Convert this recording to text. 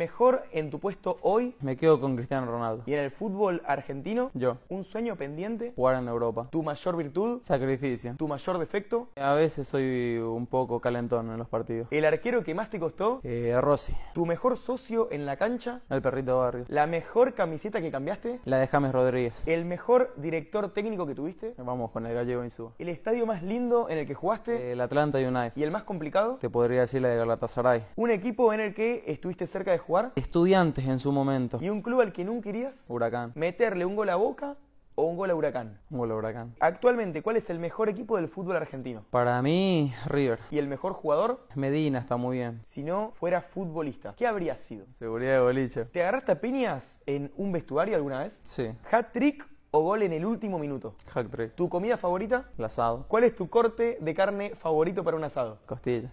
Mejor en tu puesto hoy. Me quedo con Cristiano Ronaldo. Y en el fútbol argentino. Yo. Un sueño pendiente. Jugar en Europa. Tu mayor virtud. Sacrificio. Tu mayor defecto. A veces soy un poco calentón en los partidos. El arquero que más te costó. Eh, Rossi. Tu mejor socio en la cancha. El perrito Barrio. La mejor camiseta que cambiaste. La de James Rodríguez. El mejor director técnico que tuviste. Vamos con el gallego Insúa. El estadio más lindo en el que jugaste. El Atlanta United. Y el más complicado. Te podría decir la de Galatasaray. Un equipo en el que estuviste cerca de jugar Estudiantes en su momento. ¿Y un club al que nunca irías? Huracán. ¿Meterle un gol a Boca o un gol a Huracán? Un gol a Huracán. Actualmente, ¿cuál es el mejor equipo del fútbol argentino? Para mí, River. ¿Y el mejor jugador? Medina, está muy bien. Si no fuera futbolista, ¿qué habrías sido? Seguridad de boliche. ¿Te agarraste a piñas en un vestuario alguna vez? Sí. ¿Hat-trick o gol en el último minuto? Hat-trick. ¿Tu comida favorita? El asado. ¿Cuál es tu corte de carne favorito para un asado? Costilla.